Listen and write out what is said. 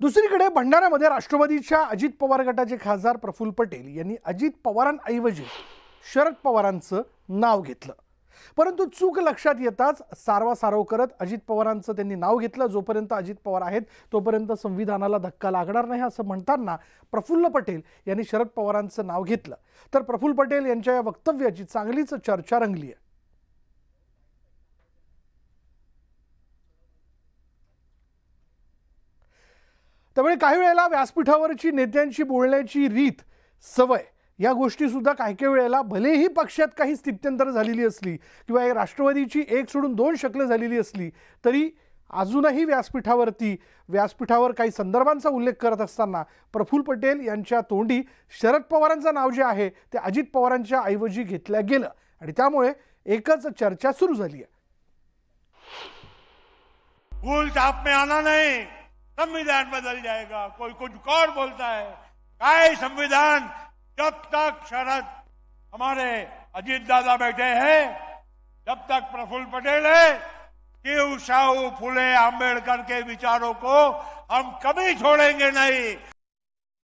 दुसरीकडे भंडाऱ्यामध्ये राष्ट्रवादीच्या अजित पवार गटाचे खासदार प्रफुल्ल पटेल यांनी अजित पवारांऐवजी शरद पवारांचं नाव घेतलं परंतु चूक लक्षात येताच सारवासारव करत अजित पवारांचं त्यांनी नाव घेतलं जोपर्यंत अजित पवार आहेत तोपर्यंत संविधानाला धक्का लागणार नाही असं म्हणताना प्रफुल्ल पटेल यांनी शरद पवारांचं नाव घेतलं तर प्रफुल्ल पटेल यांच्या या वक्तव्याची चांगलीच चर्चा रंगली आहे त्यामुळे काही वेळेला व्यासपीठावरची नेत्यांची बोलण्याची रीत सवय या गोष्टीसुद्धा काही काही वेळेला भलेही पक्षात काही स्थित्यंतर झालेली असली किंवा राष्ट्रवादीची एक सोडून दोन शक्ल झालेली असली तरी अजूनही व्यासपीठावरती व्यासपीठावर काही संदर्भांचा उल्लेख करत असताना प्रफुल्ल पटेल यांच्या तोंडी शरद पवारांचं नाव जे आहे ते अजित पवारांच्या ऐवजी घेतल्या गेलं आणि त्यामुळे एकच चर्चा सुरू झाली आहे संविधान बदल जाएगा कोई कुछ और बोलता है काय संविधान जब तक शरद हमारे अजीत दादा बैठे हैं जब तक प्रफुल्ल पटेल है शिव साहू फुले आम्बेडकर के विचारों को हम कभी छोड़ेंगे नहीं